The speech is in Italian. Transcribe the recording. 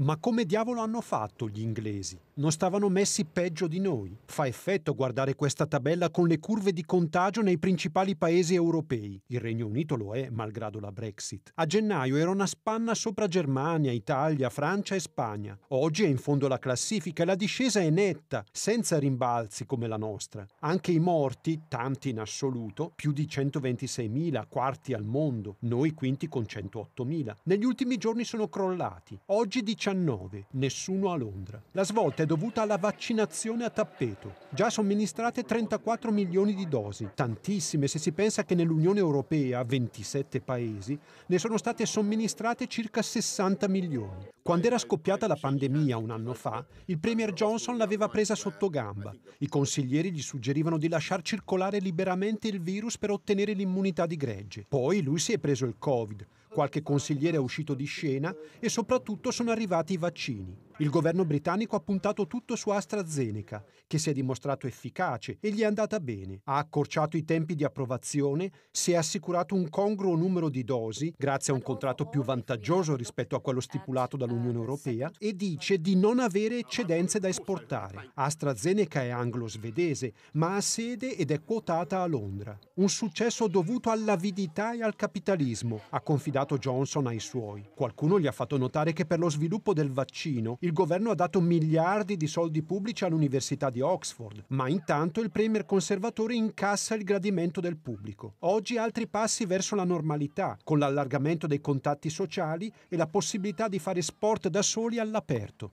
Ma come diavolo hanno fatto gli inglesi? Non stavano messi peggio di noi? Fa effetto guardare questa tabella con le curve di contagio nei principali paesi europei. Il Regno Unito lo è, malgrado la Brexit. A gennaio era una spanna sopra Germania, Italia, Francia e Spagna. Oggi è in fondo alla classifica e la discesa è netta, senza rimbalzi come la nostra. Anche i morti, tanti in assoluto, più di 126.000, quarti al mondo, noi quinti con 108.000, negli ultimi giorni sono crollati. Oggi diciamo 19 nessuno a Londra. La svolta è dovuta alla vaccinazione a tappeto. Già somministrate 34 milioni di dosi, tantissime se si pensa che nell'Unione Europea, 27 paesi, ne sono state somministrate circa 60 milioni. Quando era scoppiata la pandemia un anno fa, il Premier Johnson l'aveva presa sotto gamba. I consiglieri gli suggerivano di lasciar circolare liberamente il virus per ottenere l'immunità di gregge. Poi lui si è preso il Covid, qualche consigliere è uscito di scena e soprattutto sono arrivati i vaccini. Il governo britannico ha puntato tutto su AstraZeneca, che si è dimostrato efficace e gli è andata bene. Ha accorciato i tempi di approvazione, si è assicurato un congruo numero di dosi, grazie a un contratto più vantaggioso rispetto a quello stipulato dall'Unione Europea, e dice di non avere eccedenze da esportare. AstraZeneca è anglo-svedese, ma ha sede ed è quotata a Londra. Un successo dovuto all'avidità e al capitalismo, ha confidato Johnson ai suoi. Qualcuno gli ha fatto notare che per lo sviluppo del vaccino il governo ha dato miliardi di soldi pubblici all'Università di Oxford, ma intanto il premier conservatore incassa il gradimento del pubblico. Oggi altri passi verso la normalità, con l'allargamento dei contatti sociali e la possibilità di fare sport da soli all'aperto.